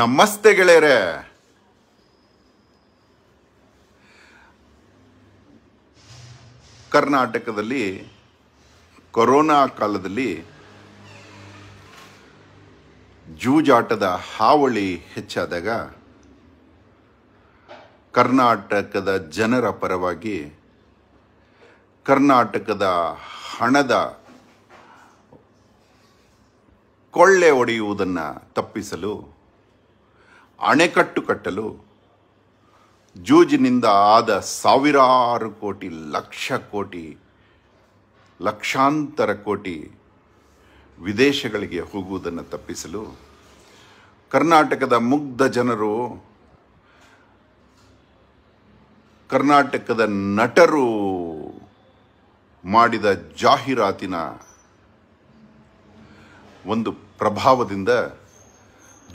ನಮಸ್ತೆ ಗೆಳೆಯರೆ ಕರ್ನಾಟಕದಲ್ಲಿ ಕೊರೋನಾ ಕಾಲದಲ್ಲಿ ಜೂಜಾಟದ ಹಾವಳಿ ಹೆಚ್ಚಾದಾಗ ಕರ್ನಾಟಕದ ಜನರ ಪರವಾಗಿ ಕರ್ನಾಟಕದ ಹಣದ ಕೊಳ್ಳೆ ಒಡೆಯುವುದನ್ನು ತಪ್ಪಿಸಲು ಅಣೆಕಟ್ಟು ಕಟ್ಟಲು ಜೂಜಿನಿಂದ ಆದ ಸಾವಿರಾರು ಕೋಟಿ ಲಕ್ಷ ಕೋಟಿ ಲಕ್ಷಾಂತರ ಕೋಟಿ ವಿದೇಶಗಳಿಗೆ ಹೋಗುವುದನ್ನು ತಪ್ಪಿಸಲು ಕರ್ನಾಟಕದ ಮುಗ್ಧ ಜನರು ಕರ್ನಾಟಕದ ನಟರು ಮಾಡಿದ ಜಾಹೀರಾತಿನ ಒಂದು ಪ್ರಭಾವದಿಂದ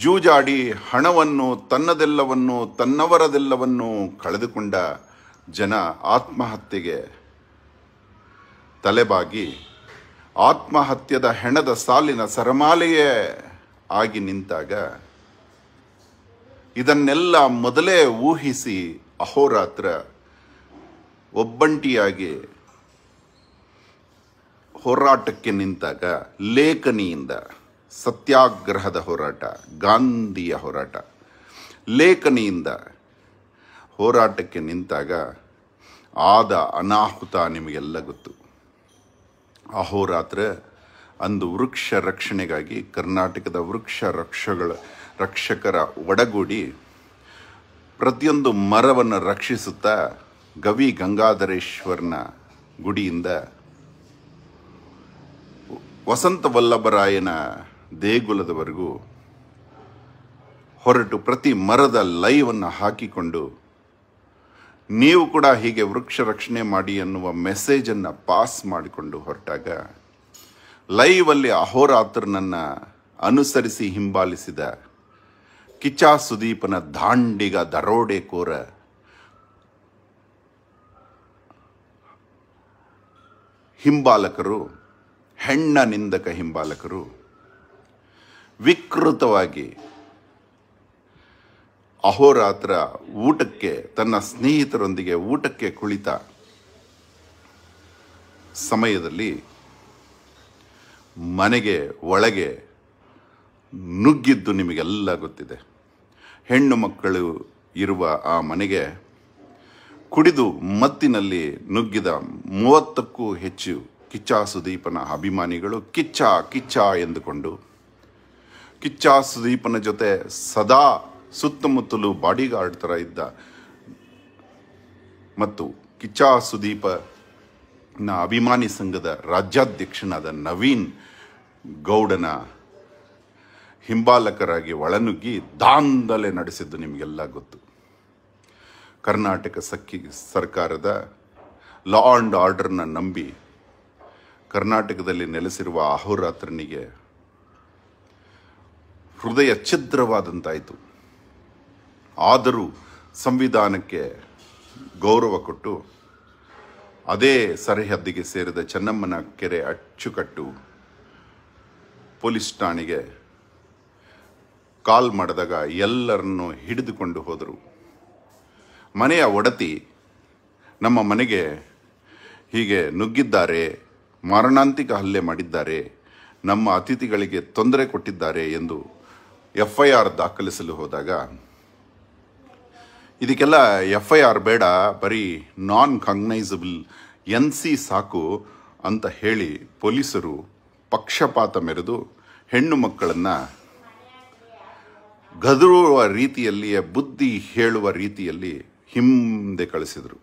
ಜೂಜಾಡಿ ಹಣವನ್ನು ತನ್ನದೆಲ್ಲವನ್ನು ತನ್ನವರದೆಲ್ಲವನ್ನು ಕಳೆದುಕೊಂಡ ಜನ ಆತ್ಮಹತ್ಯೆಗೆ ತಲೆಬಾಗಿ ಆತ್ಮಹತ್ಯದ ಹೆಣದ ಸಾಲಿನ ಸರಮಾಲೆಯೇ ಆಗಿ ನಿಂತಾಗ ಇದನ್ನೆಲ್ಲ ಮೊದಲೇ ಊಹಿಸಿ ಅಹೋರಾತ್ರ ಒಬ್ಬಂಟಿಯಾಗಿ ಹೋರಾಟಕ್ಕೆ ನಿಂತಾಗ ಲೇಖನಿಯಿಂದ ಸತ್ಯಾಗ್ರಹದ ಹೋರಾಟ ಗಾಂಧಿಯ ಹೋರಾಟ ಲೇಖನಿಯಿಂದ ಹೋರಾಟಕ್ಕೆ ನಿಂತಾಗ ಆದ ಅನಾಹುತ ನಿಮಗೆಲ್ಲ ಗೊತ್ತು ಅಹೋರಾತ್ರ ಅಂದು ವೃಕ್ಷ ರಕ್ಷಣೆಗಾಗಿ ಕರ್ನಾಟಕದ ವೃಕ್ಷ ರಕ್ಷಗಳ ರಕ್ಷಕರ ಒಡಗೂಡಿ ಪ್ರತಿಯೊಂದು ಮರವನ್ನು ರಕ್ಷಿಸುತ್ತಾ ಗವಿ ಗಂಗಾಧರೇಶ್ವರನ ಗುಡಿಯಿಂದ ವಸಂತ ವಲ್ಲಭರಾಯನ ದೇಗುಲದವರೆಗೂ ಹೊರಟು ಪ್ರತಿ ಮರದ ಲೈವನ್ನು ಹಾಕಿಕೊಂಡು ನೀವು ಕೂಡ ಹೀಗೆ ವೃಕ್ಷ ರಕ್ಷಣೆ ಮಾಡಿ ಅನ್ನುವ ಮೆಸೇಜನ್ನು ಪಾಸ್ ಮಾಡಿಕೊಂಡು ಹೊರಟಾಗ ಲೈವಲ್ಲಿ ಅಹೋರಾತ್ರನನ್ನು ಅನುಸರಿಸಿ ಹಿಂಬಾಲಿಸಿದ ಕಿಚ್ಚಾ ಸುದೀಪನ ದಾಂಡಿಗ ದರೋಡೆಕೋರ ಹಿಂಬಾಲಕರು ಹೆಣ್ಣ ನಿಂದಕ ಹಿಂಬಾಲಕರು ವಿಕೃತವಾಗಿ ಅಹೋರಾತ್ರ ಊಟಕ್ಕೆ ತನ್ನ ಸ್ನೇಹಿತರೊಂದಿಗೆ ಊಟಕ್ಕೆ ಕುಳಿತ ಸಮಯದಲ್ಲಿ ಮನೆಗೆ ಒಳಗೆ ನುಗ್ಗಿದ್ದು ನಿಮಗೆಲ್ಲ ಗೊತ್ತಿದೆ ಹೆಣ್ಣು ಮಕ್ಕಳು ಇರುವ ಆ ಮನೆಗೆ ಕುಡಿದು ಮತ್ತಿನಲ್ಲಿ ನುಗ್ಗಿದ ಮೂವತ್ತಕ್ಕೂ ಹೆಚ್ಚು ಕಿಚ್ಚ ಸುದೀಪನ ಅಭಿಮಾನಿಗಳು ಕಿಚ್ಚ ಕಿಚ್ಚ ಎಂದುಕೊಂಡು ಕಿಚ್ಚ ಸುದೀಪನ ಜೊತೆ ಸದಾ ಸುತ್ತಮುತ್ತಲು ಬಾಡಿಗಾರ್ಡ್ ಥರ ಇದ್ದ ಮತ್ತು ಕಿಚ್ಚ ಸುದೀಪನ ಅಭಿಮಾನಿ ಸಂಘದ ರಾಜ್ಯಾಧ್ಯಕ್ಷನಾದ ನವೀನ್ ಗೌಡನ ಹಿಂಬಾಲಕರಾಗಿ ಒಳನುಗ್ಗಿ ದಾಂದಲೆ ನಡೆಸಿದ್ದು ನಿಮಗೆಲ್ಲ ಗೊತ್ತು ಕರ್ನಾಟಕ ಸಖಿ ಸರ್ಕಾರದ ಲಾ ಆ್ಯಂಡ್ ಆರ್ಡರ್ನ ನಂಬಿ ಕರ್ನಾಟಕದಲ್ಲಿ ನೆಲೆಸಿರುವ ಅಹೋರಾತ್ರನಿಗೆ ಹೃದಯ ಛಿದ್ರವಾದಂತಾಯಿತು ಆದರೂ ಸಂವಿಧಾನಕ್ಕೆ ಗೌರವ ಕೊಟ್ಟು ಅದೇ ಸರಿಹದ್ದಿಗೆ ಸೇರಿದ ಚೆನ್ನಮ್ಮನ ಕೆರೆ ಅಚ್ಚುಕಟ್ಟು ಪೊಲೀಸ್ ಠಾಣೆಗೆ ಕಾಲ್ ಮಾಡಿದಾಗ ಎಲ್ಲರನ್ನು ಹಿಡಿದುಕೊಂಡು ಹೋದರು ಮನೆಯ ಒಡತಿ ನಮ್ಮ ಮನೆಗೆ ಹೀಗೆ ನುಗ್ಗಿದ್ದಾರೆ ಮಾರಣಾಂತಿಕ ಹಲ್ಲೆ ಮಾಡಿದ್ದಾರೆ ನಮ್ಮ ಅತಿಥಿಗಳಿಗೆ ತೊಂದರೆ ಕೊಟ್ಟಿದ್ದಾರೆ ಎಂದು ಎಫ್ ಐ ಆರ್ ದಾಖಲಿಸಲು ಹೋದಾಗ ಇದಕ್ಕೆಲ್ಲ ಎಫ್ ಐ ಆರ್ ಬೇಡ ಬರೀ ನಾನ್ ಕಗ್ನೈಸಬಲ್ ಎನ್ ಸಿ ಸಾಕು ಅಂತ ಹೇಳಿ ಪೊಲೀಸರು ಪಕ್ಷಪಾತ ಮೆರೆದು ಹೆಣ್ಣು ಮಕ್ಕಳನ್ನು ಗದರುವ ರೀತಿಯಲ್ಲಿಯೇ ಬುದ್ಧಿ ಹೇಳುವ ರೀತಿಯಲ್ಲಿ ಹಿಂದೆ ಕಳಿಸಿದರು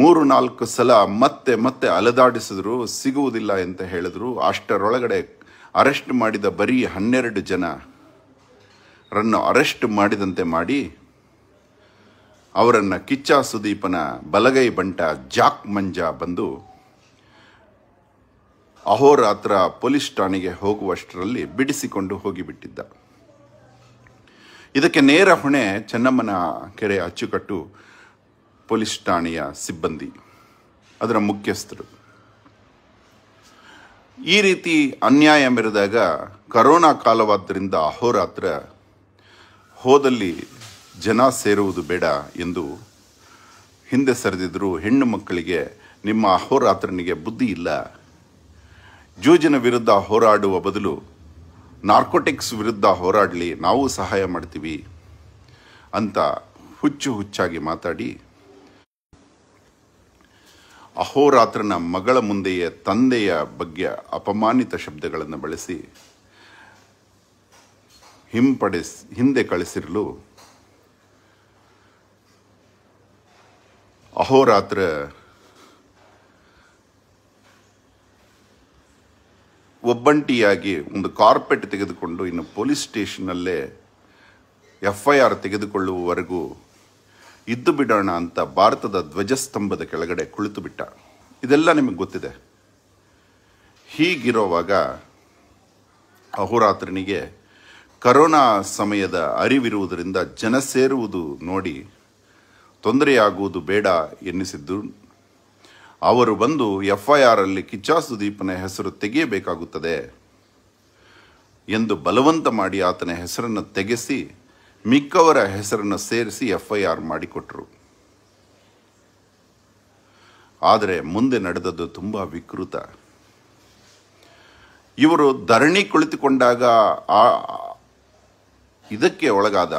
ಮೂರು ನಾಲ್ಕು ಸಲ ಮತ್ತೆ ಮತ್ತೆ ಅಲೆದಾಡಿಸಿದ್ರು ಸಿಗುವುದಿಲ್ಲ ಅಂತ ಹೇಳಿದ್ರು ಅಷ್ಟರೊಳಗಡೆ ಅರೆಸ್ಟ್ ಮಾಡಿದ ಬರೀ ಹನ್ನೆರಡು ಜನರನ್ನು ಅರೆಸ್ಟ್ ಮಾಡಿದಂತೆ ಮಾಡಿ ಅವರನ್ನು ಕಿಚ್ಚ ಸುದೀಪನ ಬಲಗೈ ಬಂಟ ಜಾಕ್ ಮಂಜ ಬಂದು ಅಹೋರಾತ್ರ ಪೊಲೀಸ್ ಠಾಣೆಗೆ ಹೋಗುವಷ್ಟರಲ್ಲಿ ಬಿಡಿಸಿಕೊಂಡು ಹೋಗಿಬಿಟ್ಟಿದ್ದ ಇದಕ್ಕೆ ನೇರ ಹೊಣೆ ಚೆನ್ನಮ್ಮನ ಕೆರೆ ಅಚ್ಚುಕಟ್ಟು ಪೊಲೀಸ್ ಠಾಣೆಯ ಸಿಬ್ಬಂದಿ ಅದರ ಮುಖ್ಯಸ್ಥರು ಈ ರೀತಿ ಅನ್ಯಾಯ ಮೆರೆದಾಗ ಕರೋನಾ ಕಾಲವಾದ್ದರಿಂದ ಅಹೋರಾತ್ರ ಹೋದಲ್ಲಿ ಜನ ಸೇರುವುದು ಬೇಡ ಎಂದು ಹಿಂದೆ ಸರಿದಿದ್ದರು ಹೆಣ್ಣು ಮಕ್ಕಳಿಗೆ ನಿಮ್ಮ ಅಹೋರಾತ್ರನಿಗೆ ಬುದ್ಧಿ ಇಲ್ಲ ಜೂಜಿನ ವಿರುದ್ಧ ಹೋರಾಡುವ ಬದಲು ನಾರ್ಕೋಟಿಕ್ಸ್ ವಿರುದ್ಧ ಹೋರಾಡಲಿ ನಾವು ಸಹಾಯ ಮಾಡ್ತೀವಿ ಅಂತ ಹುಚ್ಚು ಹುಚ್ಚಾಗಿ ಮಾತಾಡಿ ಅಹೋರಾತ್ರನ ಮಗಳ ಮುಂದೆಯ ತಂದೆಯ ಬಗ್ಗೆ ಅಪಮಾನಿತ ಶಬ್ದಗಳನ್ನು ಬಳಸಿ ಹಿಂಪಡಿಸ್ ಹಿಂದೆ ಕಳಿಸಿರಲು ಅಹೋರಾತ್ರ ಒಬ್ಬಂಟಿಯಾಗಿ ಒಂದು ಕಾರ್ಪೆಟ್ ತೆಗೆದುಕೊಂಡು ಇನ್ನು ಪೊಲೀಸ್ ಸ್ಟೇಷನ್ನಲ್ಲೇ ಎಫ್ ಐ ಆರ್ ತೆಗೆದುಕೊಳ್ಳುವವರೆಗೂ ಇದ್ದು ಬಿಡೋಣ ಅಂತ ಭಾರತದ ಧ್ವಜಸ್ತಂಭದ ಕೆಳಗಡೆ ಕುಳಿತು ಬಿಟ್ಟ ಇದೆಲ್ಲ ನಿಮಗೆ ಗೊತ್ತಿದೆ ಹೀಗಿರೋವಾಗ ಅಹೋರಾತ್ರನಿಗೆ ಕರೋನಾ ಸಮಯದ ಅರಿವಿರುವುದರಿಂದ ಜನ ಸೇರುವುದು ನೋಡಿ ತೊಂದರೆಯಾಗುವುದು ಬೇಡ ಎನ್ನಿಸಿದ್ದು ಅವರು ಬಂದು ಎಫ್ ಐ ಆರಲ್ಲಿ ಕಿಚ್ಚಾ ಸುದೀಪನ ಹೆಸರು ತೆಗೆಯಬೇಕಾಗುತ್ತದೆ ಎಂದು ಬಲವಂತ ಮಾಡಿ ಆತನ ಹೆಸರನ್ನು ತೆಗೆಸಿ ಮಿಕ್ಕವರ ಹೆಸರನ್ನು ಸೇರಿಸಿ ಎಫ್ ಐ ಆರ್ ಮಾಡಿಕೊಟ್ರು ಆದರೆ ಮುಂದೆ ನಡೆದದ್ದು ತುಂಬ ವಿಕೃತ ಇವರು ಧರಣಿ ಕುಳಿತುಕೊಂಡಾಗ ಆ ಇದಕ್ಕೆ ಒಳಗಾದ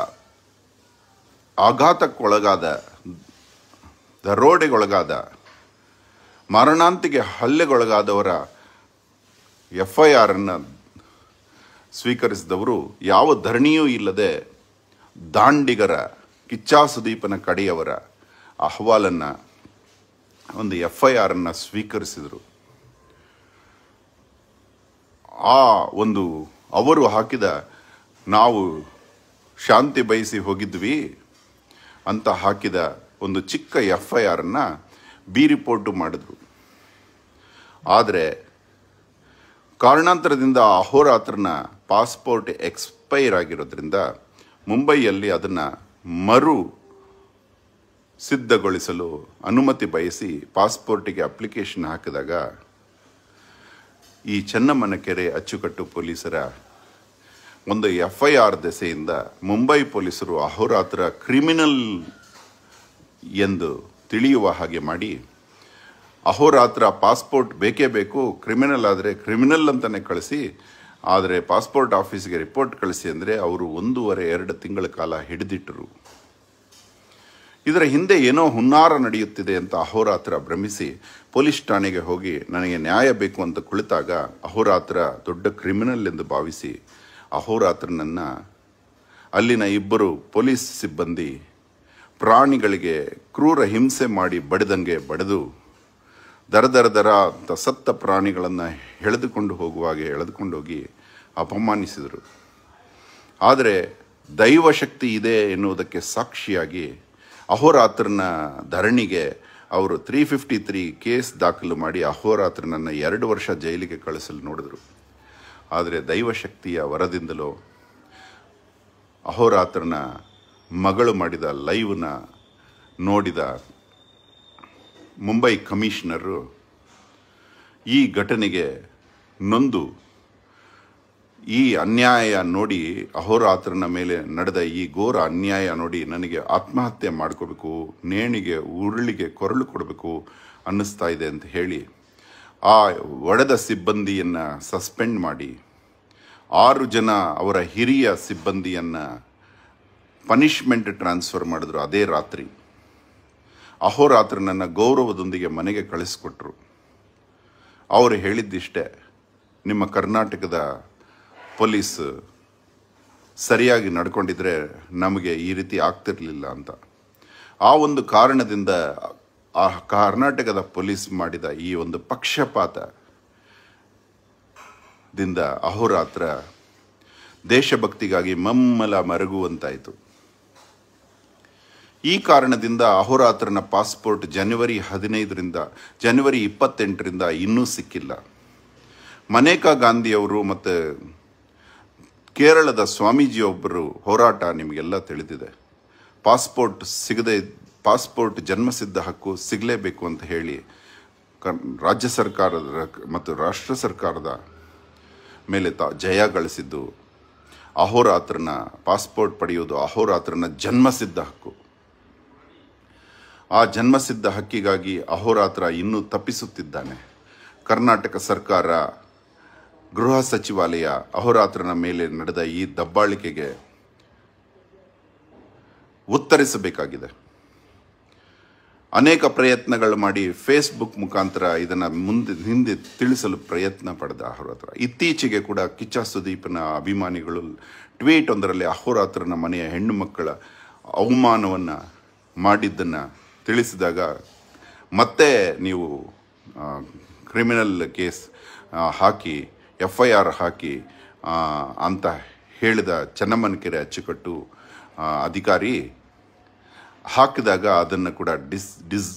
ಆಘಾತಕ್ಕೊಳಗಾದ ದರೋಡೆಗೊಳಗಾದ ಮರಣಾಂತಿಗೆ ಹಲ್ಲೆಗೊಳಗಾದವರ ಎಫ್ ಐ ಆರನ್ನು ಸ್ವೀಕರಿಸಿದವರು ಯಾವ ಧರಣಿಯೂ ಇಲ್ಲದೆ ದಾಂಡಿಗರ ಕಿಚ್ಚಾ ಸುದೀಪನ ಕಡೆಯವರ ಅಹವಾಲನ್ನು ಒಂದು ಎಫ್ ಐ ಆರನ್ನು ಸ್ವೀಕರಿಸಿದರು ಆ ಒಂದು ಅವರು ಹಾಕಿದ ನಾವು ಶಾಂತಿ ಬಯಸಿ ಹೋಗಿದ್ವಿ ಅಂತ ಹಾಕಿದ ಒಂದು ಚಿಕ್ಕ ಎಫ್ ಐ ಆರನ್ನು ಬಿ ರಿಪೋರ್ಟು ಮಾಡಿದ್ರು ಆದರೆ ಕಾರಣಾಂತರದಿಂದ ಅಹೋರಾತ್ರನ ಪಾಸ್ಪೋರ್ಟ್ ಎಕ್ಸ್ಪೈರ್ ಆಗಿರೋದ್ರಿಂದ ಮುಂಬೈಯಲ್ಲಿ ಅದನ್ನು ಮರು ಸಿದ್ಧಗೊಳಿಸಲು ಅನುಮತಿ ಬಯಸಿ ಪಾಸ್ಪೋರ್ಟಿಗೆ ಅಪ್ಲಿಕೇಶನ್ ಹಾಕಿದಾಗ ಈ ಚನ್ನಮ್ಮನ ಕೆರೆ ಅಚ್ಚುಕಟ್ಟು ಪೊಲೀಸರ ಒಂದು ಎಫ್ ಐ ಆರ್ ದೆಸೆಯಿಂದ ಮುಂಬೈ ಪೊಲೀಸರು ಅಹೋರಾತ್ರ ಕ್ರಿಮಿನಲ್ ಎಂದು ತಿಳಿಯುವ ಹಾಗೆ ಮಾಡಿ ಅಹೋರಾತ್ರ ಪಾಸ್ಪೋರ್ಟ್ ಬೇಕೇ ಬೇಕು ಕ್ರಿಮಿನಲ್ ಆದರೆ ಕ್ರಿಮಿನಲ್ ಅಂತಲೇ ಕಳಿಸಿ ಆದರೆ ಪಾಸ್ಪೋರ್ಟ್ ಆಫೀಸ್ಗೆ ರಿಪೋರ್ಟ್ ಕಳಿಸಿ ಅಂದರೆ ಅವರು ಒಂದೂವರೆ ಎರಡು ತಿಂಗಳ ಕಾಲ ಹಿಡಿದಿಟ್ಟರು ಇದರ ಹಿಂದೆ ಏನೋ ಹುನ್ನಾರ ನಡೆಯುತ್ತಿದೆ ಅಂತ ಅಹೋರಾತ್ರ ಭ್ರಮಿಸಿ ಪೊಲೀಸ್ ಠಾಣೆಗೆ ಹೋಗಿ ನನಗೆ ನ್ಯಾಯ ಬೇಕು ಅಂತ ಕುಳಿತಾಗ ಅಹೋರಾತ್ರ ದೊಡ್ಡ ಕ್ರಿಮಿನಲ್ ಎಂದು ಭಾವಿಸಿ ಅಹೋರಾತ್ರನನ್ನು ಅಲ್ಲಿನ ಇಬ್ಬರು ಪೊಲೀಸ್ ಸಿಬ್ಬಂದಿ ಪ್ರಾಣಿಗಳಿಗೆ ಕ್ರೂರ ಹಿಂಸೆ ಮಾಡಿ ಬಡಿದಂಗೆ ಬಡಿದು ದರ ದರ ದರ ಅಂತ ಸತ್ತ ಪ್ರಾಣಿಗಳನ್ನು ಎಳೆದುಕೊಂಡು ಹೋಗುವಾಗೆ ಎಳೆದುಕೊಂಡೋಗಿ ಹೋಗಿ ಅಪಮಾನಿಸಿದರು ಆದರೆ ದೈವಶಕ್ತಿ ಇದೆ ಎನ್ನುವುದಕ್ಕೆ ಸಾಕ್ಷಿಯಾಗಿ ಅಹೋರಾತ್ರನ ಧರಣಿಗೆ ಅವರು ತ್ರೀ ಫಿಫ್ಟಿ ತ್ರೀ ಕೇಸ್ ದಾಖಲು ಮಾಡಿ ಅಹೋರಾತ್ರನನ್ನು ಎರಡು ವರ್ಷ ಜೈಲಿಗೆ ಕಳಿಸಲು ನೋಡಿದರು ಆದರೆ ದೈವಶಕ್ತಿಯ ವರದಿಂದಲೋ ಅಹೋರಾತ್ರನ ಮಗಳು ಮಾಡಿದ ಲೈವ್ನ ನೋಡಿದ ಮುಂಬೈ ಕಮಿಷನರು ಈ ಘಟನೆಗೆ ನೊಂದು ಈ ಅನ್ಯಾಯ ನೋಡಿ ಅಹೋರಾತ್ರನ ಮೇಲೆ ನಡೆದ ಈ ಘೋರ ಅನ್ಯಾಯ ನೋಡಿ ನನಗೆ ಆತ್ಮಹತ್ಯೆ ಮಾಡ್ಕೋಬೇಕು ನೇಣಿಗೆ ಉರುಳಿಗೆ ಕೊರಳು ಕೊಡಬೇಕು ಅನ್ನಿಸ್ತಾ ಇದೆ ಅಂತ ಹೇಳಿ ಆ ಒಡೆದ ಸಿಬ್ಬಂದಿಯನ್ನು ಸಸ್ಪೆಂಡ್ ಮಾಡಿ ಆರು ಜನ ಅವರ ಹಿರಿಯ ಸಿಬ್ಬಂದಿಯನ್ನು ಪನಿಷ್ಮೆಂಟ್ ಟ್ರಾನ್ಸ್ಫರ್ ಮಾಡಿದ್ರು ಅದೇ ರಾತ್ರಿ ಅಹೋರಾತ್ರ ನನ್ನ ಗೌರವದೊಂದಿಗೆ ಮನೆಗೆ ಕಳಿಸ್ಕೊಟ್ರು ಅವರು ಹೇಳಿದ್ದಿಷ್ಟೇ ನಿಮ್ಮ ಕರ್ನಾಟಕದ ಪೊಲೀಸ್ ಸರಿಯಾಗಿ ನಡ್ಕೊಂಡಿದ್ರೆ ನಮಗೆ ಈ ರೀತಿ ಆಗ್ತಿರಲಿಲ್ಲ ಅಂತ ಆ ಒಂದು ಕಾರಣದಿಂದ ಆ ಕರ್ನಾಟಕದ ಪೊಲೀಸ್ ಮಾಡಿದ ಈ ಒಂದು ಪಕ್ಷಪಾತದಿಂದ ಅಹೋರಾತ್ರ ದೇಶಭಕ್ತಿಗಾಗಿ ಮಮ್ಮಲ ಮರಗುವಂತಾಯಿತು ಈ ಕಾರಣದಿಂದ ಅಹೋರಾತ್ರನ ಪಾಸ್ಪೋರ್ಟ್ ಜನವರಿ ಹದಿನೈದರಿಂದ ಜನವರಿ ಇಪ್ಪತ್ತೆಂಟರಿಂದ ಇನ್ನೂ ಸಿಕ್ಕಿಲ್ಲ ಮನೇಕಾ ಗಾಂಧಿಯವರು ಮತ್ತು ಕೇರಳದ ಸ್ವಾಮೀಜಿಯೊಬ್ಬರು ಹೋರಾಟ ನಿಮಗೆಲ್ಲ ತಿಳಿದಿದೆ ಪಾಸ್ಪೋರ್ಟ್ ಸಿಗದೆ ಪಾಸ್ಪೋರ್ಟ್ ಜನ್ಮಸಿದ್ಧ ಹಕ್ಕು ಸಿಗಲೇಬೇಕು ಅಂತ ಹೇಳಿ ರಾಜ್ಯ ಸರ್ಕಾರದ ಮತ್ತು ರಾಷ್ಟ್ರ ಸರ್ಕಾರದ ಮೇಲೆ ತ ಜಯ ಗಳಿಸಿದ್ದು ಅಹೋರಾತ್ರನ ಪಾಸ್ಪೋರ್ಟ್ ಪಡೆಯೋದು ಅಹೋರಾತ್ರನ ಜನ್ಮಸಿದ್ಧ ಹಕ್ಕು ಆ ಜನ್ಮಸಿದ್ಧ ಹಕ್ಕಿಗಾಗಿ ಅಹೋರಾತ್ರ ಇನ್ನೂ ತಪ್ಪಿಸುತ್ತಿದ್ದಾನೆ ಕರ್ನಾಟಕ ಸರ್ಕಾರ ಗೃಹ ಸಚಿವಾಲಯ ಅಹೋರಾತ್ರನ ಮೇಲೆ ನಡೆದ ಈ ದಬ್ಬಾಳಿಕೆಗೆ ಉತ್ತರಿಸಬೇಕಾಗಿದೆ ಅನೇಕ ಪ್ರಯತ್ನಗಳು ಮಾಡಿ ಫೇಸ್ಬುಕ್ ಮುಖಾಂತರ ಇದನ್ನು ಮುಂದೆ ಹಿಂದೆ ತಿಳಿಸಲು ಪ್ರಯತ್ನ ಪಡೆದ ಅಹೋರಾತ್ರ ಇತ್ತೀಚೆಗೆ ಕೂಡ ಕಿಚ್ಚ ಸುದೀಪನ ಅಭಿಮಾನಿಗಳು ಟ್ವೀಟ್ ಒಂದರಲ್ಲಿ ಅಹೋರಾತ್ರನ ಮನೆಯ ಹೆಣ್ಣು ಮಕ್ಕಳ ಅವಮಾನವನ್ನು ಮಾಡಿದ್ದನ್ನು ತಿಳಿಸಿದಾಗ ಮತ್ತೆ ನೀವು ಕ್ರಿಮಿನಲ್ ಕೇಸ್ ಹಾಕಿ ಎಫ್ ಐ ಆರ್ ಹಾಕಿ ಅಂತ ಹೇಳಿದ ಚನ್ನಮ್ಮನಕೆರೆ ಅಚ್ಚುಕಟ್ಟು ಅಧಿಕಾರಿ ಹಾಕಿದಾಗ ಅದನ್ನು ಕೂಡ ಡಿಸ್ ಡಿಸ್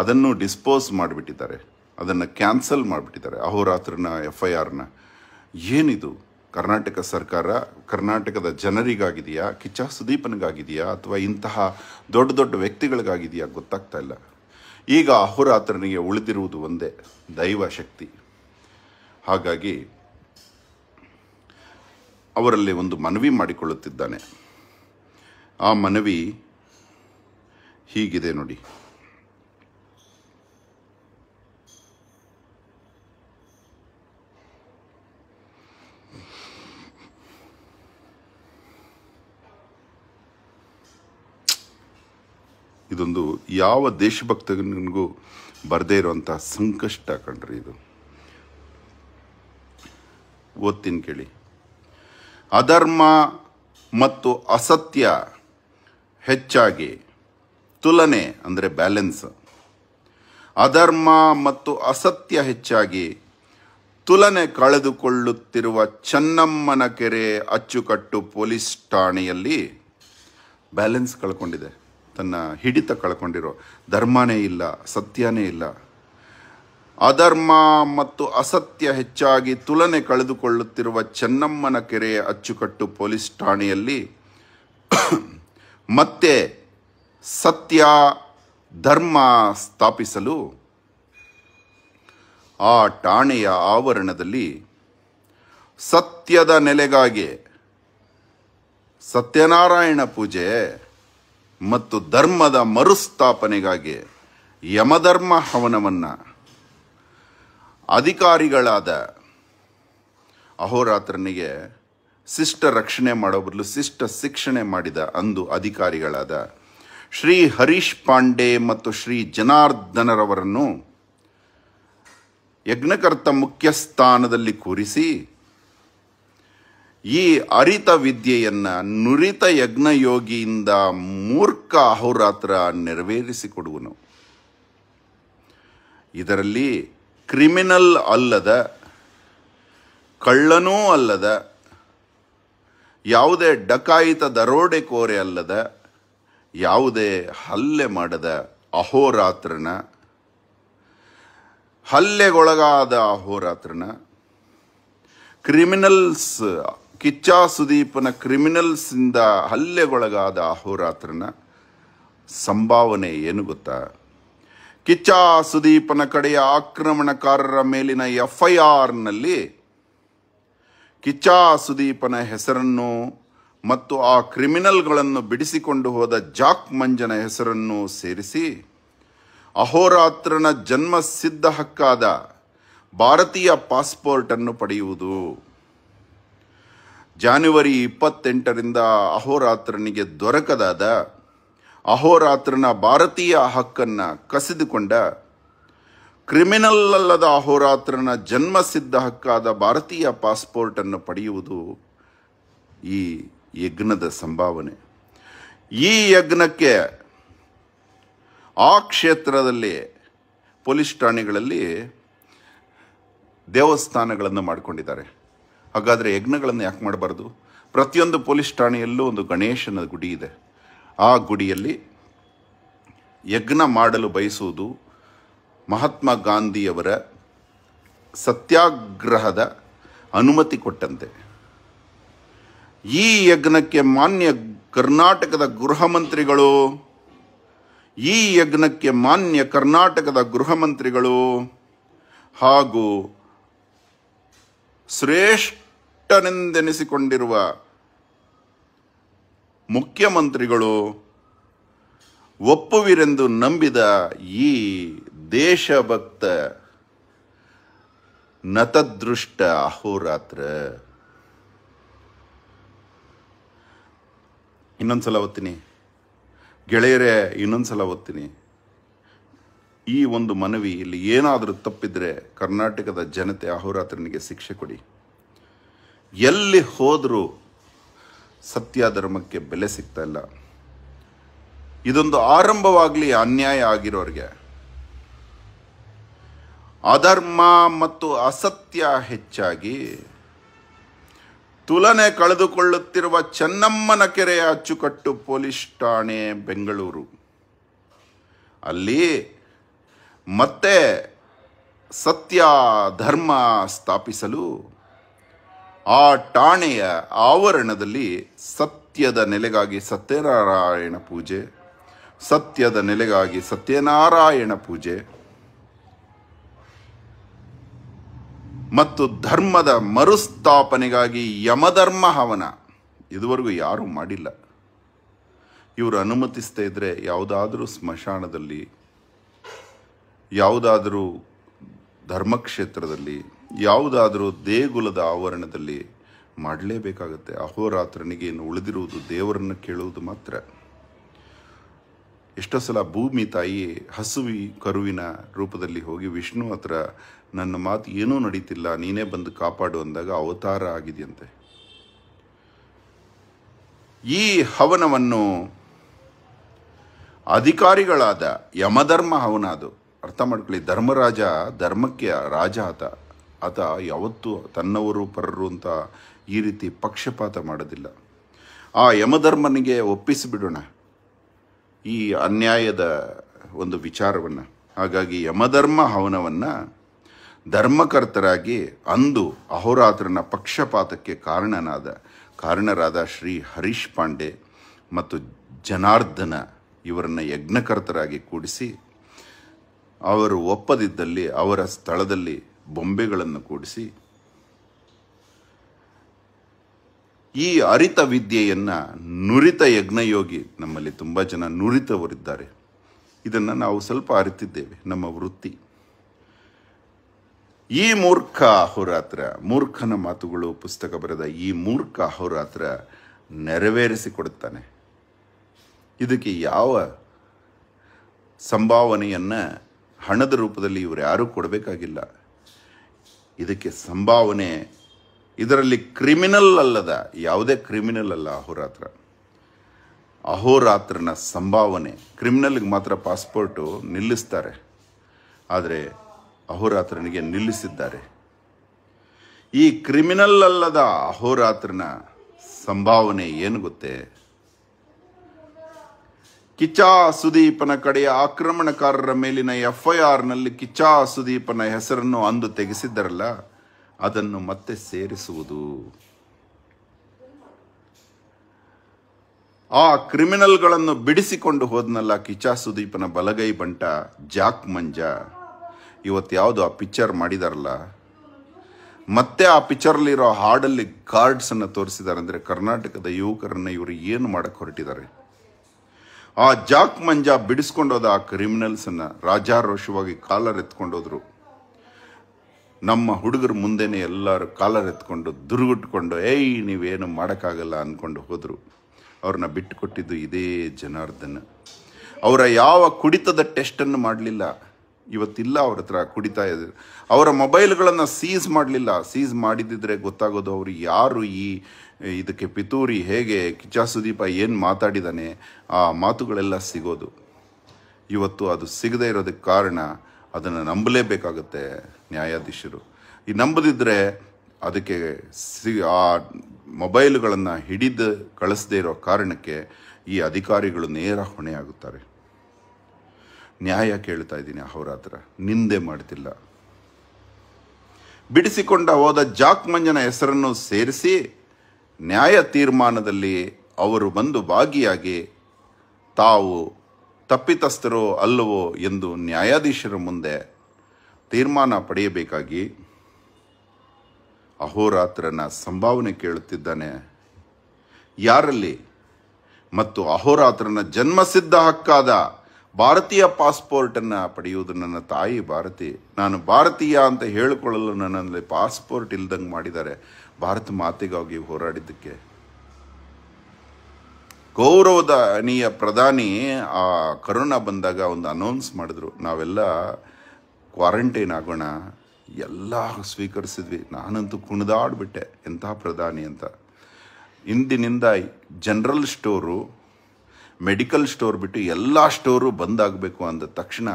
ಅದನ್ನು ಡಿಸ್ಪೋಸ್ ಮಾಡಿಬಿಟ್ಟಿದ್ದಾರೆ ಅದನ್ನು ಕ್ಯಾನ್ಸಲ್ ಮಾಡಿಬಿಟ್ಟಿದ್ದಾರೆ ಅಹೋರಾತ್ರನ ಎಫ್ ಐ ಆರ್ನ ಏನಿದು ಕರ್ನಾಟಕ ಸರ್ಕಾರ ಕರ್ನಾಟಕದ ಜನರಿಗಾಗಿದೆಯಾ ಕಿಚ್ಚ ಸುದೀಪನಿಗಾಗಿದೆಯಾ ಅಥವಾ ಇಂತಹ ದೊಡ್ಡ ದೊಡ್ಡ ವ್ಯಕ್ತಿಗಳಿಗಾಗಿದೆಯಾ ಗೊತ್ತಾಗ್ತಾ ಇಲ್ಲ ಈಗ ಅಹೋರಾತ್ರನಿಗೆ ಉಳಿದಿರುವುದು ಒಂದೇ ದೈವ ಶಕ್ತಿ ಹಾಗಾಗಿ ಅವರಲ್ಲಿ ಒಂದು ಮನವಿ ಮಾಡಿಕೊಳ್ಳುತ್ತಿದ್ದಾನೆ ಆ ಮನವಿ ಹೀಗಿದೆ ನೋಡಿ ಇದೊಂದು ಯಾವ ದೇಶಭಕ್ತನಿಗೂ ಬರದೇ ಇರುವಂಥ ಸಂಕಷ್ಟ ಕಂಡ್ರಿ ಇದು ಓದ್ತೀನಿ ಕೇಳಿ ಅಧರ್ಮ ಮತ್ತು ಅಸತ್ಯ ಹೆಚ್ಚಾಗಿ ತುಲನೆ ಅಂದರೆ ಬ್ಯಾಲೆನ್ಸ್ ಅಧರ್ಮ ಮತ್ತು ಅಸತ್ಯ ಹೆಚ್ಚಾಗಿ ತುಲನೆ ಕಳೆದುಕೊಳ್ಳುತ್ತಿರುವ ಚೆನ್ನಮ್ಮನ ಕೆರೆ ಅಚ್ಚುಕಟ್ಟು ಪೊಲೀಸ್ ಠಾಣೆಯಲ್ಲಿ ಬ್ಯಾಲೆನ್ಸ್ ಕಳ್ಕೊಂಡಿದೆ ತನ್ನ ಹಿಡಿತ ಕಳ್ಕೊಂಡಿರೋ ಧರ್ಮನೇ ಇಲ್ಲ ಸತ್ಯನೇ ಇಲ್ಲ ಅಧರ್ಮ ಮತ್ತು ಅಸತ್ಯ ಹೆಚ್ಚಾಗಿ ತುಲನೆ ಕಳೆದುಕೊಳ್ಳುತ್ತಿರುವ ಚೆನ್ನಮ್ಮನ ಕೆರೆಯ ಅಚ್ಚುಕಟ್ಟು ಪೊಲೀಸ್ ಠಾಣೆಯಲ್ಲಿ ಮತ್ತೆ ಸತ್ಯ ಧರ್ಮ ಸ್ಥಾಪಿಸಲು ಆ ಠಾಣೆಯ ಆವರಣದಲ್ಲಿ ಸತ್ಯದ ನೆಲೆಗಾಗಿ ಸತ್ಯನಾರಾಯಣ ಪೂಜೆ ಮತ್ತು ಧರ್ಮದ ಮರುಸ್ಥಾಪನೆಗಾಗಿ ಯಮಧರ್ಮ ಹವನವನ್ನು ಅಧಿಕಾರಿಗಳಾದ ಅಹೋರಾತ್ರನಿಗೆ ಶಿಷ್ಟ ರಕ್ಷಣೆ ಮಾಡೋ ಬದಲು ಶಿಷ್ಟ ಶಿಕ್ಷಣೆ ಮಾಡಿದ ಅಂದು ಅಧಿಕಾರಿಗಳಾದ ಶ್ರೀ ಹರೀಶ್ ಪಾಂಡೆ ಮತ್ತು ಶ್ರೀ ಜನಾರ್ದನರವರನ್ನು ಯಜ್ಞಕರ್ತ ಮುಖ್ಯಸ್ಥಾನದಲ್ಲಿ ಕೂರಿಸಿ ಈ ಅರಿತ ವಿದ್ಯೆಯನ್ನು ನುರಿತ ಯಜ್ಞಯೋಗಿಯಿಂದ ಮೂರ್ಖ ಅಹೋರಾತ್ರ ನೆರವೇರಿಸಿಕೊಡುವನು ಇದರಲ್ಲಿ ಕ್ರಿಮಿನಲ್ ಅಲ್ಲದ ಕಳ್ಳನೂ ಅಲ್ಲದ ಯಾವುದೇ ಡಕಾಯಿತ ದರೋಡೆಕೋರೆ ಅಲ್ಲದ ಯಾವುದೇ ಹಲ್ಲೆ ಮಾಡದ ಅಹೋರಾತ್ರನ ಹಲ್ಲೆಗೊಳಗಾದ ಅಹೋರಾತ್ರನ ಕ್ರಿಮಿನಲ್ಸ್ ಕಿಚ್ಚ ಸುದೀಪನ ಕ್ರಿಮಿನಲ್ಸಿಂದ ಹಲ್ಲೆಗೊಳಗಾದ ಅಹೋರಾತ್ರನ ಸಂಭಾವನೆ ಏನು ಗೊತ್ತಾ ಕಿಚ್ಚ ಸುದೀಪನ ಕಡೆಯ ಆಕ್ರಮಣಕಾರರ ಮೇಲಿನ ಎಫ್ ಐ ಆರ್ನಲ್ಲಿ ಕಿಚ್ಚ ಸುದೀಪನ ಹೆಸರನ್ನು ಮತ್ತು ಆ ಕ್ರಿಮಿನಲ್ಗಳನ್ನು ಬಿಡಿಸಿಕೊಂಡು ಹೋದ ಜಾಕ್ ಮಂಜನ ಹೆಸರನ್ನು ಸೇರಿಸಿ ಅಹೋರಾತ್ರನ ಜನ್ಮಸಿದ್ಧ ಹಕ್ಕಾದ ಭಾರತೀಯ ಪಾಸ್ಪೋರ್ಟನ್ನು ಪಡೆಯುವುದು ಜಾನುವರಿ ಇಪ್ಪತ್ತೆಂಟರಿಂದ ಅಹೋರಾತ್ರನಿಗೆ ದೊರಕದಾದ ಅಹೋರಾತ್ರನ ಭಾರತೀಯ ಹಕ್ಕನ್ನು ಕಸಿದುಕೊಂಡ ಕ್ರಿಮಿನಲ್ ಅಲ್ಲದ ಅಹೋರಾತ್ರನ ಜನ್ಮಸಿದ್ಧ ಹಕ್ಕಾದ ಭಾರತೀಯ ಪಾಸ್ಪೋರ್ಟನ್ನು ಪಡೆಯುವುದು ಈ ಯಜ್ಞದ ಸಂಭಾವನೆ ಈ ಯಜ್ಞಕ್ಕೆ ಆ ಕ್ಷೇತ್ರದಲ್ಲಿ ಪೊಲೀಸ್ ಠಾಣೆಗಳಲ್ಲಿ ದೇವಸ್ಥಾನಗಳನ್ನು ಮಾಡಿಕೊಂಡಿದ್ದಾರೆ ಹಾಗಾದರೆ ಯಜ್ಞಗಳನ್ನು ಯಾಕೆ ಮಾಡಬಾರ್ದು ಪ್ರತಿಯೊಂದು ಪೊಲೀಸ್ ಠಾಣೆಯಲ್ಲೂ ಒಂದು ಗಣೇಶನ ಗುಡಿ ಇದೆ ಆ ಗುಡಿಯಲ್ಲಿ ಯಜ್ಞ ಮಾಡಲು ಬಯಸುವುದು ಮಹಾತ್ಮ ಗಾಂಧಿಯವರ ಸತ್ಯಾಗ್ರಹದ ಅನುಮತಿ ಕೊಟ್ಟಂತೆ ಈ ಯಜ್ಞಕ್ಕೆ ಮಾನ್ಯ ಕರ್ನಾಟಕದ ಗೃಹ ಮಂತ್ರಿಗಳು ಈ ಯಜ್ಞಕ್ಕೆ ಮಾನ್ಯ ಕರ್ನಾಟಕದ ಗೃಹ ಮಂತ್ರಿಗಳು ಹಾಗೂ ಶ್ರೇಷ್ಠ ಕೆಟ್ಟನೆಂದೆನಿಸಿಕೊಂಡಿರುವ ಮುಖ್ಯಮಂತ್ರಿಗಳು ಒಪ್ಪುವಿರೆಂದು ನಂಬಿದ ಈ ದೇಶಭಕ್ತ ನತದೃಷ್ಟ ಅಹೋರಾತ್ರ ಇನ್ನೊಂದ್ಸಲ ಓದ್ತೀನಿ ಗೆಳೆಯರೇ ಇನ್ನೊಂದ್ಸಲ ಓದ್ತೀನಿ ಈ ಒಂದು ಮನವಿ ಇಲ್ಲಿ ಏನಾದರೂ ತಪ್ಪಿದ್ರೆ ಕರ್ನಾಟಕದ ಜನತೆ ಅಹೋರಾತ್ರನಿಗೆ ಶಿಕ್ಷೆ ಕೊಡಿ ಎಲ್ಲಿ ಹೋದರೂ ಸತ್ಯ ಧರ್ಮಕ್ಕೆ ಬೆಲೆ ಸಿಗ್ತಾ ಇಲ್ಲ ಇದೊಂದು ಆರಂಭವಾಗಲಿ ಅನ್ಯಾಯ ಆಗಿರೋರಿಗೆ ಅಧರ್ಮ ಮತ್ತು ಅಸತ್ಯ ಹೆಚ್ಚಾಗಿ ತುಲನೆ ಕಳೆದುಕೊಳ್ಳುತ್ತಿರುವ ಚೆನ್ನಮ್ಮನ ಕೆರೆಯ ಅಚ್ಚುಕಟ್ಟು ಪೊಲೀಸ್ ಠಾಣೆ ಬೆಂಗಳೂರು ಅಲ್ಲಿ ಮತ್ತೆ ಸತ್ಯ ಧರ್ಮ ಸ್ಥಾಪಿಸಲು ಆ ಠಾಣೆಯ ಆವರಣದಲ್ಲಿ ಸತ್ಯದ ನೆಲೆಗಾಗಿ ಸತ್ಯನಾರಾಯಣ ಪೂಜೆ ಸತ್ಯದ ನೆಲೆಗಾಗಿ ಸತ್ಯನಾರಾಯಣ ಪೂಜೆ ಮತ್ತು ಧರ್ಮದ ಮರುಸ್ಥಾಪನೆಗಾಗಿ ಯಮಧರ್ಮ ಹವನ ಇದುವರೆಗೂ ಯಾರೂ ಮಾಡಿಲ್ಲ ಇವರು ಅನುಮತಿಸ್ತಾ ಇದ್ದರೆ ಯಾವುದಾದ್ರೂ ಸ್ಮಶಾನದಲ್ಲಿ ಯಾವುದಾದರೂ ಧರ್ಮಕ್ಷೇತ್ರದಲ್ಲಿ ಯಾವುದಾದರೂ ದೇಗುಲದ ಆವರಣದಲ್ಲಿ ಮಾಡಲೇಬೇಕಾಗತ್ತೆ ಅಹೋರಾತ್ರನಿಗೆ ಇನ್ನು ಉಳಿದಿರುವುದು ದೇವರನ್ನು ಕೇಳುವುದು ಮಾತ್ರ ಎಷ್ಟೋ ಸಲ ಭೂಮಿ ತಾಯಿ ಹಸುವಿ ಕರುವಿನ ರೂಪದಲ್ಲಿ ಹೋಗಿ ವಿಷ್ಣು ಹತ್ರ ನನ್ನ ಮಾತು ಏನೂ ನಡೀತಿಲ್ಲ ನೀನೇ ಬಂದು ಕಾಪಾಡು ಅಂದಾಗ ಅವತಾರ ಆಗಿದೆಯಂತೆ ಈ ಹವನವನ್ನು ಅಧಿಕಾರಿಗಳಾದ ಯಮಧರ್ಮ ಹವನ ಅದು ಅರ್ಥ ಮಾಡ್ಕೊಳ್ಳಿ ಧರ್ಮರಾಜ ಧರ್ಮಕ್ಕೆ ರಾಜ ಆತ ಆತ ಯಾವತ್ತೂ ತನ್ನವರು ಪರರು ಅಂತ ಈ ರೀತಿ ಪಕ್ಷಪಾತ ಮಾಡೋದಿಲ್ಲ ಆ ಯಮಧರ್ಮನಿಗೆ ಒಪ್ಪಿಸಿಬಿಡೋಣ ಈ ಅನ್ಯಾಯದ ಒಂದು ವಿಚಾರವನ್ನು ಹಾಗಾಗಿ ಯಮಧರ್ಮ ಹವನವನ್ನು ಧರ್ಮಕರ್ತರಾಗಿ ಅಂದು ಅಹೋರಾತ್ರನ ಪಕ್ಷಪಾತಕ್ಕೆ ಕಾರಣನಾದ ಕಾರಣರಾದ ಶ್ರೀ ಹರೀಶ್ ಪಾಂಡೆ ಮತ್ತು ಜನಾರ್ದನ ಇವರನ್ನು ಯಜ್ಞಕರ್ತರಾಗಿ ಕೂಡಿಸಿ ಅವರು ಒಪ್ಪದಿದ್ದಲ್ಲಿ ಅವರ ಸ್ಥಳದಲ್ಲಿ ಬೊಂಬೆಗಳನ್ನು ಕೂಡಿಸಿ ಈ ಅರಿತ ವಿದ್ಯೆಯನ್ನು ನುರಿತ ಯಜ್ಞಯೋಗಿ ನಮ್ಮಲ್ಲಿ ತುಂಬ ಜನ ನುರಿತವರಿದ್ದಾರೆ ಇದನ್ನು ನಾವು ಸ್ವಲ್ಪ ಅರಿತಿದ್ದೇವೆ ನಮ್ಮ ವೃತ್ತಿ ಈ ಮೂರ್ಖ ಅಹೋರಾತ್ರ ಮೂರ್ಖನ ಮಾತುಗಳು ಪುಸ್ತಕ ಬರೆದ ಈ ಮೂರ್ಖ ಅಹೋರಾತ್ರ ನೆರವೇರಿಸಿಕೊಡುತ್ತಾನೆ ಇದಕ್ಕೆ ಯಾವ ಸಂಭಾವನೆಯನ್ನು ಹಣದ ರೂಪದಲ್ಲಿ ಇವರು ಯಾರೂ ಕೊಡಬೇಕಾಗಿಲ್ಲ ಇದಕ್ಕೆ ಸಂಭಾವನೆ ಇದರಲ್ಲಿ ಕ್ರಿಮಿನಲ್ ಅಲ್ಲದ ಯಾವುದೇ ಕ್ರಿಮಿನಲ್ ಅಲ್ಲ ಅಹೋರಾತ್ರ ಅಹೋರಾತ್ರನ ಸಂಭಾವನೆ ಕ್ರಿಮಿನಲ್ಗೆ ಮಾತ್ರ ಪಾಸ್ಪೋರ್ಟು ನಿಲ್ಲಿಸ್ತಾರೆ ಆದರೆ ಅಹೋರಾತ್ರನಿಗೆ ನಿಲ್ಲಿಸಿದ್ದಾರೆ ಈ ಕ್ರಿಮಿನಲ್ ಅಲ್ಲದ ಅಹೋರಾತ್ರನ ಸಂಭಾವನೆ ಏನು ಗೊತ್ತೇ ಕಿಚ್ಚಾ ಸುದೀಪನ ಕಡೆಯ ಆಕ್ರಮಣಕಾರರ ಮೇಲಿನ ಎಫ್ಐಆರ್ನಲ್ಲಿ ಕಿಚ್ಚಾ ಸುದೀಪನ ಹೆಸರನ್ನು ಅಂದು ತೆಗೆಸಿದ್ದರಲ್ಲ ಅದನ್ನು ಮತ್ತೆ ಸೇರಿಸುವುದು ಆ ಕ್ರಿಮಿನಲ್ಗಳನ್ನು ಬಿಡಿಸಿಕೊಂಡು ಹೋದ್ನಲ್ಲ ಕಿಚ್ಚಾ ಸುದೀಪನ ಬಲಗೈ ಬಂಟ ಜಾಕ್ ಮಂಜ ಇವತ್ತು ಯಾವುದು ಆ ಪಿಕ್ಚರ್ ಮಾಡಿದಾರಲ್ಲ ಮತ್ತೆ ಆ ಪಿಕ್ಚರ್ಲಿರೋ ಹಾಡಲ್ಲಿ ಕಾರ್ಡ್ಸನ್ನು ತೋರಿಸಿದ್ದಾರೆ ಅಂದರೆ ಕರ್ನಾಟಕದ ಯುವಕರನ್ನು ಇವರು ಏನು ಮಾಡಕ್ಕೆ ಹೊರಟಿದ್ದಾರೆ ಆ ಜಾಕ್ ಮಂಜ ಬಿಡಿಸ್ಕೊಂಡೋದ ಆ ಕ್ರಿಮಿನಲ್ಸನ್ನು ರಾಜಾರೋಷವಾಗಿ ಕಾಲರ್ ಎತ್ಕೊಂಡೋದ್ರು ನಮ್ಮ ಹುಡುಗರು ಮುಂದೆನೇ ಎಲ್ಲರೂ ಕಾಲರೆತ್ಕೊಂಡು ದುರುಗುಟ್ಕೊಂಡು ಏಯ್ ನೀವೇನು ಮಾಡೋಕ್ಕಾಗಲ್ಲ ಅಂದ್ಕೊಂಡು ಹೋದರು ಅವ್ರನ್ನ ಬಿಟ್ಟು ಕೊಟ್ಟಿದ್ದು ಇದೇ ಜನಾರ್ದನ ಅವರ ಯಾವ ಕುಡಿತದ ಟೆಸ್ಟನ್ನು ಮಾಡಲಿಲ್ಲ ಇವತ್ತಿಲ್ಲ ಅವ್ರ ಹತ್ರ ಕುಡಿತಾ ಇದ್ದಾರೆ ಅವರ ಮೊಬೈಲ್ಗಳನ್ನು ಸೀಸ್ ಮಾಡಲಿಲ್ಲ ಸೀಸ್ ಮಾಡಿದ್ದಿದ್ರೆ ಗೊತ್ತಾಗೋದು ಅವರು ಯಾರು ಈ ಇದಕ್ಕೆ ಪಿತೂರಿ ಹೇಗೆ ಕಿಚ್ಚ ಸುದೀಪ ಏನು ಮಾತಾಡಿದ್ದಾನೆ ಆ ಮಾತುಗಳೆಲ್ಲ ಸಿಗೋದು ಇವತ್ತು ಅದು ಸಿಗದೇ ಇರೋದಕ್ಕೆ ಕಾರಣ ಅದನ್ನು ನಂಬಲೇಬೇಕಾಗುತ್ತೆ ನ್ಯಾಯಾಧೀಶರು ಈ ನಂಬದಿದ್ದರೆ ಅದಕ್ಕೆ ಸಿ ಆ ಮೊಬೈಲ್ಗಳನ್ನು ಹಿಡಿದು ಕಳಿಸದೇ ಇರೋ ಕಾರಣಕ್ಕೆ ಈ ಅಧಿಕಾರಿಗಳು ನೇರ ಹೊಣೆ ಆಗುತ್ತಾರೆ ನ್ಯಾಯ ಕೇಳ್ತಾ ಇದ್ದೀನಿ ಅವರ ಹತ್ರ ನಿಂದೆ ಮಾಡ್ತಿಲ್ಲ ಬಿಡಿಸಿಕೊಂಡ ಹೋದ ಜಾಕ್ ಮಂಜನ ಹೆಸರನ್ನು ಸೇರಿಸಿ ನ್ಯಾಯ ತೀರ್ಮಾನದಲ್ಲಿ ಅವರು ಬಂದು ಭಾಗಿಯಾಗಿ ತಾವು ತಪ್ಪಿತಸ್ಥರೋ ಅಲ್ಲವೋ ಎಂದು ನ್ಯಾಯಾಧೀಶರ ಮುಂದೆ ತೀರ್ಮಾನ ಪಡೆಯಬೇಕಾಗಿ ಅಹೋರಾತ್ರನ ಸಂಭಾವನೆ ಕೇಳುತ್ತಿದ್ದಾನೆ ಯಾರಲ್ಲಿ ಮತ್ತು ಅಹೋರಾತ್ರನ ಜನ್ಮಸಿದ್ಧ ಹಕ್ಕಾದ ಭಾರತೀಯ ಪಾಸ್ಪೋರ್ಟನ್ನು ಪಡೆಯುವುದು ನನ್ನ ತಾಯಿ ಭಾರತಿ ನಾನು ಭಾರತೀಯ ಅಂತ ಹೇಳಿಕೊಳ್ಳಲು ನನ್ನಲ್ಲಿ ಪಾಸ್ಪೋರ್ಟ್ ಇಲ್ದಂಗೆ ಮಾಡಿದ್ದಾರೆ ಭಾರತ ಮಾತೆಗಾಗಿ ಹೋರಾಡಿದ್ದಕ್ಕೆ ಗೌರವದ ಪ್ರಧಾನಿ ಆ ಕರೋನಾ ಬಂದಾಗ ಒಂದು ಅನೌನ್ಸ್ ಮಾಡಿದ್ರು ನಾವೆಲ್ಲ ಕ್ವಾರಂಟೈನ್ ಆಗೋಣ ಎಲ್ಲ ಸ್ವೀಕರಿಸಿದ್ವಿ ನಾನಂತೂ ಕುಣಿದಾಡ್ಬಿಟ್ಟೆ ಎಂಥ ಪ್ರಧಾನಿ ಅಂತ ಇಂದಿನಿಂದ ಜನರಲ್ ಸ್ಟೋರು ಮೆಡಿಕಲ್ ಸ್ಟೋರ್ ಬಿಟ್ಟು ಎಲ್ಲ ಸ್ಟೋರು ಬಂದಾಗಬೇಕು ಅಂದ ತಕ್ಷಣ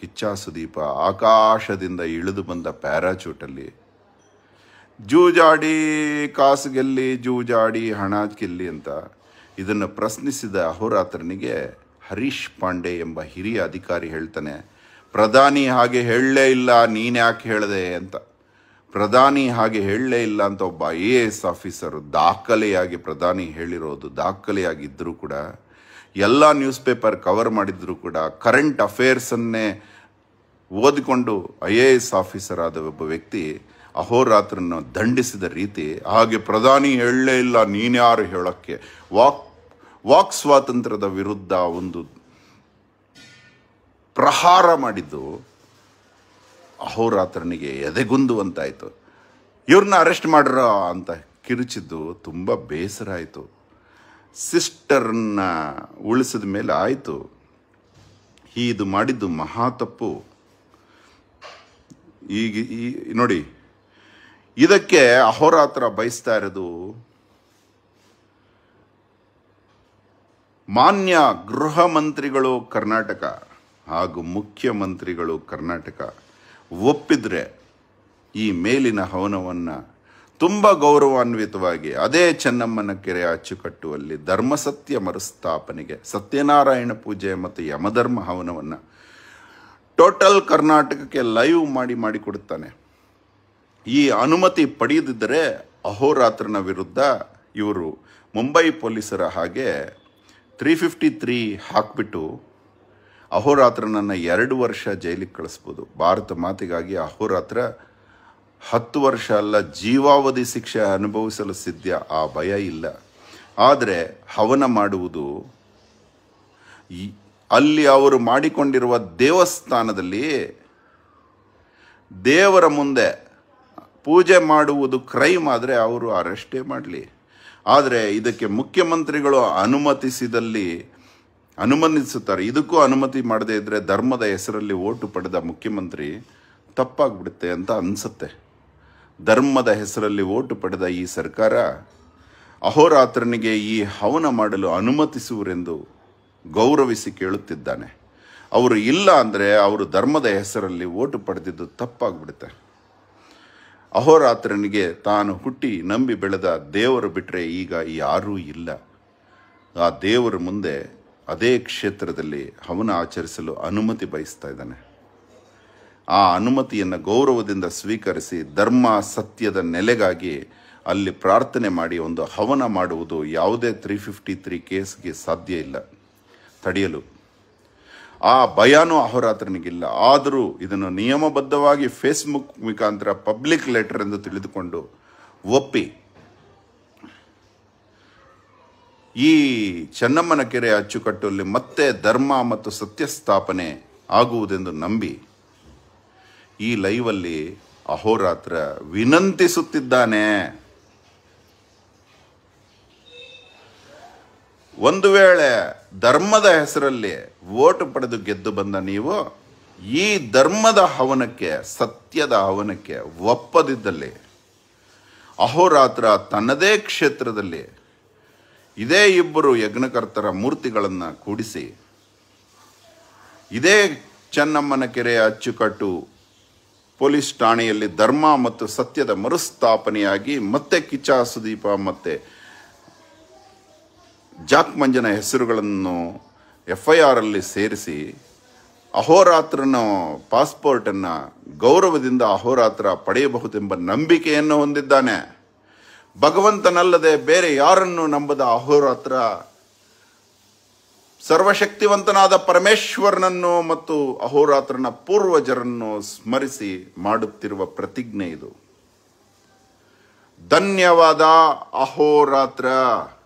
ಕಿಚ್ಚ ಸುದೀಪ ಆಕಾಶದಿಂದ ಇಳಿದು ಬಂದ ಪ್ಯಾರಾಚೂಟಲ್ಲಿ ಜೂಜಾಡಿ ಕಾಸು ಗೆಲ್ಲಿ ಜೂಜಾಡಿ ಹಣ ಗೆಲ್ಲಿ ಅಂತ ಇದನ್ನು ಪ್ರಶ್ನಿಸಿದ ಅಹೋರಾತ್ರನಿಗೆ ಹರೀಶ್ ಪಾಂಡೆ ಎಂಬ ಹಿರಿಯ ಅಧಿಕಾರಿ ಹೇಳ್ತಾನೆ ಪ್ರಧಾನಿ ಹಾಗೆ ಹೇಳಲೇ ಇಲ್ಲ ನೀನು ಯಾಕೆ ಹೇಳಿದೆ ಅಂತ ಪ್ರಧಾನಿ ಹಾಗೆ ಹೇಳಲೇ ಇಲ್ಲ ಅಂತ ಒಬ್ಬ ಐ ಎ ಎಸ್ ಆಫೀಸರು ದಾಖಲೆಯಾಗಿ ಪ್ರಧಾನಿ ಹೇಳಿರೋದು ದಾಖಲೆಯಾಗಿದ್ದರೂ ಕೂಡ ಎಲ್ಲ ನ್ಯೂಸ್ ಪೇಪರ್ ಕವರ್ ಮಾಡಿದ್ರೂ ಕೂಡ ಕರೆಂಟ್ ಅಫೇರ್ಸನ್ನೇ ಓದಿಕೊಂಡು ಐ ಎ ಎಸ್ ಆಫೀಸರ್ ಆದ ಒಬ್ಬ ವ್ಯಕ್ತಿ ಅಹೋರಾತ್ರನ ದಂಡಿಸಿದ ರೀತಿ ಹಾಗೆ ಪ್ರಧಾನಿ ಹೇಳಲೇ ಇಲ್ಲ ನೀನ್ಯಾರು ಹೇಳೋಕ್ಕೆ ವಾಕ್ ವಾಕ್ ಸ್ವಾತಂತ್ರ್ಯದ ವಿರುದ್ಧ ಒಂದು ಪ್ರಹಾರ ಮಾಡಿದ್ದು ಅಹೋರಾತ್ರನಿಗೆ ಎದೆಗುಂದುವಂತಾಯಿತು ಇವ್ರನ್ನ ಅರೆಸ್ಟ್ ಮಾಡ್ರ ಅಂತ ಕಿರುಚಿದ್ದು ತುಂಬ ಬೇಸರ ಆಯಿತು ಸಿಸ್ಟರ್ನ ಉಳಿಸಿದ ಮೇಲೆ ಆಯಿತು ಈ ಇದು ಮಾಡಿದ್ದು ಮಹಾ ತಪ್ಪು ಈಗ ಈ ನೋಡಿ ಇದಕ್ಕೆ ಅಹೋರಾತ್ರ ಬಯಸ್ತಾ ಇರೋದು ಮಾನ್ಯ ಗೃಹ ಮಂತ್ರಿಗಳು ಕರ್ನಾಟಕ ಹಾಗೂ ಮುಖ್ಯಮಂತ್ರಿಗಳು ಕರ್ನಾಟಕ ಒಪ್ಪಿದ್ರೆ ಈ ಮೇಲಿನ ಹವನವನ್ನು ತುಂಬ ಗೌರವಾನ್ವಿತವಾಗಿ ಅದೇ ಚೆನ್ನಮ್ಮನ ಕೆರೆ ಅಚ್ಚುಕಟ್ಟುವಲ್ಲಿ ಧರ್ಮಸತ್ಯ ಮರುಸ್ಥಾಪನೆಗೆ ಸತ್ಯನಾರಾಯಣ ಪೂಜೆ ಮತ್ತು ಯಮಧರ್ಮ ಹವನವನ್ನು ಟೋಟಲ್ ಕರ್ನಾಟಕಕ್ಕೆ ಲೈವ್ ಮಾಡಿ ಮಾಡಿಕೊಡುತ್ತಾನೆ ಈ ಅನುಮತಿ ಪಡೆಯದಿದ್ದರೆ ಅಹೋರಾತ್ರನ ವಿರುದ್ಧ ಇವರು ಮುಂಬೈ ಪೊಲೀಸರ ಹಾಗೆ ತ್ರೀ ಫಿಫ್ಟಿ ತ್ರೀ ಹಾಕಿಬಿಟ್ಟು ಅಹೋರಾತ್ರನನ್ನು ಎರಡು ವರ್ಷ ಜೈಲಿಗೆ ಕಳಿಸ್ಬೋದು ಭಾರತ ಮಾತಿಗಾಗಿ ಅಹೋರಾತ್ರ ಹತ್ತು ವರ್ಷ ಅಲ್ಲ ಜೀವಾವಧಿ ಶಿಕ್ಷೆ ಅನುಭವಿಸಲು ಸಿದ್ಧ ಆ ಭಯ ಇಲ್ಲ ಆದರೆ ಹವನ ಮಾಡುವುದು ಅಲ್ಲಿ ಅವರು ಮಾಡಿಕೊಂಡಿರುವ ದೇವಸ್ಥಾನದಲ್ಲಿ ದೇವರ ಮುಂದೆ ಪೂಜೆ ಮಾಡುವುದು ಕ್ರೈಮ್ ಆದರೆ ಅವರು ಅರೆಸ್ಟೇ ಮಾಡಲಿ ಆದರೆ ಇದಕ್ಕೆ ಮುಖ್ಯಮಂತ್ರಿಗಳು ಅನುಮತಿಸಿದಲ್ಲಿ ಅನುಮತಿಸುತ್ತಾರೆ ಇದಕ್ಕೂ ಅನುಮತಿ ಮಾಡದೇ ಇದ್ದರೆ ಧರ್ಮದ ಹೆಸರಲ್ಲಿ ಓಟು ಪಡೆದ ಮುಖ್ಯಮಂತ್ರಿ ತಪ್ಪಾಗ್ಬಿಡುತ್ತೆ ಅಂತ ಅನಿಸುತ್ತೆ ಧರ್ಮದ ಹೆಸರಲ್ಲಿ ಓಟು ಪಡೆದ ಈ ಸರ್ಕಾರ ಅಹೋರಾತ್ರನಿಗೆ ಈ ಹವನ ಮಾಡಲು ಅನುಮತಿಸುವರೆಂದು ಗೌರವಿಸಿ ಕೇಳುತ್ತಿದ್ದಾನೆ ಅವರು ಇಲ್ಲ ಅಂದರೆ ಅವರು ಧರ್ಮದ ಹೆಸರಲ್ಲಿ ಓಟು ಪಡೆದಿದ್ದು ತಪ್ಪಾಗ್ಬಿಡುತ್ತೆ ಅಹೋರಾತ್ರನಿಗೆ ತಾನು ಹುಟ್ಟಿ ನಂಬಿ ಬೆಳೆದ ದೇವರು ಬಿಟ್ಟರೆ ಈಗ ಯಾರೂ ಇಲ್ಲ ಆ ದೇವರ ಮುಂದೆ ಅದೇ ಕ್ಷೇತ್ರದಲ್ಲಿ ಹವನ ಆಚರಿಸಲು ಅನುಮತಿ ಬಯಸ್ತಾ ಇದ್ದಾನೆ ಆ ಅನುಮತಿಯನ್ನು ಗೌರವದಿಂದ ಸ್ವೀಕರಿಸಿ ಧರ್ಮ ಸತ್ಯದ ನೆಲೆಗಾಗಿ ಅಲ್ಲಿ ಪ್ರಾರ್ಥನೆ ಮಾಡಿ ಒಂದು ಹವನ ಮಾಡುವುದು ಯಾವುದೇ ತ್ರೀ ಫಿಫ್ಟಿ ತ್ರೀ ಕೇಸ್ಗೆ ಸಾಧ್ಯ ಇಲ್ಲ ತಡೆಯಲು ಆ ಭಯನೂ ಅಹೋರಾತ್ರನಿಗಿಲ್ಲ ಆದರೂ ಇದನ್ನು ನಿಯಮಬದ್ಧವಾಗಿ ಫೇಸ್ಬುಕ್ ಮುಖಾಂತರ ಪಬ್ಲಿಕ್ ಲೆಟರ್ ಎಂದು ತಿಳಿದುಕೊಂಡು ಒಪ್ಪಿ ಈ ಚೆನ್ನಮ್ಮನ ಕೆರೆ ಅಚ್ಚುಕಟ್ಟಲ್ಲಿ ಮತ್ತೆ ಧರ್ಮ ಮತ್ತು ಸತ್ಯ ಸ್ಥಾಪನೆ ಆಗುವುದೆಂದು ನಂಬಿ ಈ ಲೈವಲ್ಲಿ ಅಹೋರಾತ್ರ ವಿನಂತಿಸುತ್ತಿದ್ದಾನೆ ಒಂದು ವೇಳೆ ಧರ್ಮದ ಹೆಸರಲ್ಲಿ ಓಟು ಪಡೆದು ಗೆದ್ದು ಬಂದ ನೀವು ಈ ಧರ್ಮದ ಹವನಕ್ಕೆ ಸತ್ಯದ ಹವನಕ್ಕೆ ಒಪ್ಪದಿದ್ದಲ್ಲಿ ಅಹೋರಾತ್ರ ತನ್ನದೇ ಕ್ಷೇತ್ರದಲ್ಲಿ ಇದೇ ಇಬ್ಬರು ಯಜ್ಞಕರ್ತರ ಮೂರ್ತಿಗಳನ್ನು ಕೂಡಿಸಿ ಇದೇ ಚೆನ್ನಮ್ಮನ ಕೆರೆಯ ಅಚ್ಚುಕಟ್ಟು ಪೊಲೀಸ್ ಠಾಣೆಯಲ್ಲಿ ಧರ್ಮ ಮತ್ತು ಸತ್ಯದ ಮರುಸ್ಥಾಪನೆಯಾಗಿ ಮತ್ತೆ ಕಿಚ್ಚ ಸುದೀಪ ಮತ್ತೆ ಜಾಕ್ ಮಂಜನ ಹೆಸರುಗಳನ್ನು ಎಫ್ ಐ ಆರಲ್ಲಿ ಸೇರಿಸಿ ಅಹೋರಾತ್ರನ ಪಾಸ್ಪೋರ್ಟನ್ನು ಗೌರವದಿಂದ ಅಹೋರಾತ್ರ ಪಡೆಯಬಹುದೆಂಬ ನಂಬಿಕೆಯನ್ನು ಹೊಂದಿದ್ದಾನೆ ಭಗವಂತನಲ್ಲದೆ ಬೇರೆ ಯಾರನ್ನು ನಂಬದ ಅಹೋರಾತ್ರ ಸರ್ವಶಕ್ತಿವಂತನಾದ ಪರಮೇಶ್ವರನನ್ನು ಮತ್ತು ಅಹೋರಾತ್ರನ ಪೂರ್ವಜರನ್ನು ಸ್ಮರಿಸಿ ಮಾಡುತ್ತಿರುವ ಪ್ರತಿಜ್ಞೆ ಇದು ಧನ್ಯವಾದ ಅಹೋರಾತ್ರ